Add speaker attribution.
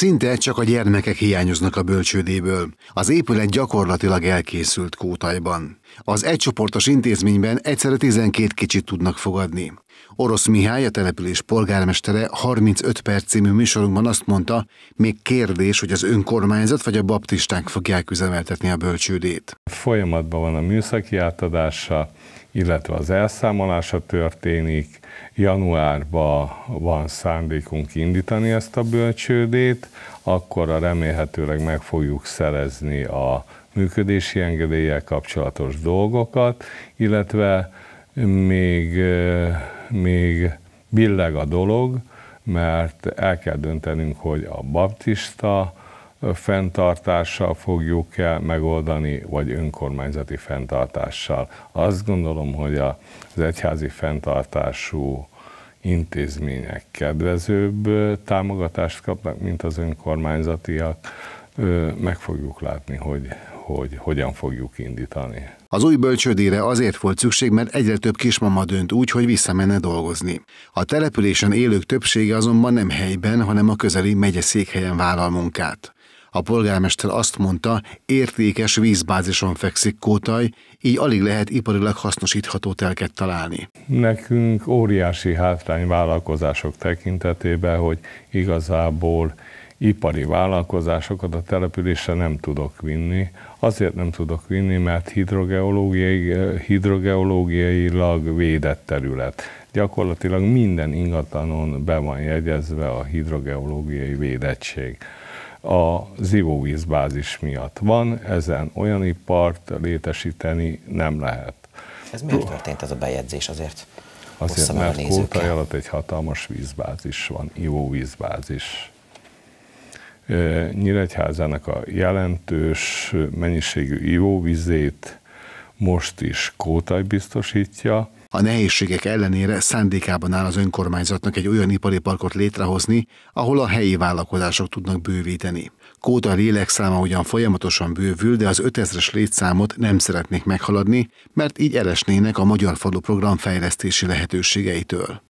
Speaker 1: Szinte csak a gyermekek hiányoznak a bölcsődéből. Az épület gyakorlatilag elkészült Kótajban. Az egycsoportos intézményben egyszerre 12 kicsit tudnak fogadni. Orosz Mihály, a település polgármestere 35 perc című műsorunkban azt mondta, még kérdés, hogy az önkormányzat vagy a baptisták fogják üzemeltetni a bölcsődét.
Speaker 2: Folyamatban van a műszaki átadása, illetve az elszámolása történik. Januárban van szándékunk indítani ezt a bölcsődét, a remélhetőleg meg fogjuk szerezni a működési engedéllyel kapcsolatos dolgokat, illetve még, még billeg a dolog, mert el kell döntenünk, hogy a baptista fenntartással fogjuk el megoldani, vagy önkormányzati fenntartással. Azt gondolom, hogy az egyházi fenntartású intézmények kedvezőbb támogatást kapnak, mint az önkormányzatiak. Meg fogjuk látni, hogy, hogy hogyan
Speaker 1: fogjuk indítani. Az új bölcsődére azért volt szükség, mert egyre több kismama dönt úgy, hogy visszamenne dolgozni. A településen élők többsége azonban nem helyben, hanem a közeli megyeszékhelyen vállal munkát. A polgármester azt mondta, értékes vízbázison fekszik Kótaj, így alig lehet iparilag hasznosítható telket találni.
Speaker 2: Nekünk óriási hátrány vállalkozások tekintetében, hogy igazából ipari vállalkozásokat a településre nem tudok vinni. Azért nem tudok vinni, mert hidrogeológiai, hidrogeológiailag védett terület. Gyakorlatilag minden ingatlanon be van jegyezve a hidrogeológiai védettség a zivóvízbázis miatt van, ezen olyan ipart létesíteni nem lehet. Ez miért történt ez a bejegyzés azért? Azért, mert Kóta alatt egy hatalmas vízbázis van, ivóvízbázis. Nyíregyházának a jelentős mennyiségű
Speaker 1: ivóvizét most is Kótaj biztosítja, a nehézségek ellenére szándékában áll az önkormányzatnak egy olyan ipari parkot létrehozni, ahol a helyi vállalkozások tudnak bővíteni. Kóta lélekszáma ugyan folyamatosan bővül, de az 5000-es létszámot nem szeretnék meghaladni, mert így elesnének a Magyar Falu program fejlesztési lehetőségeitől.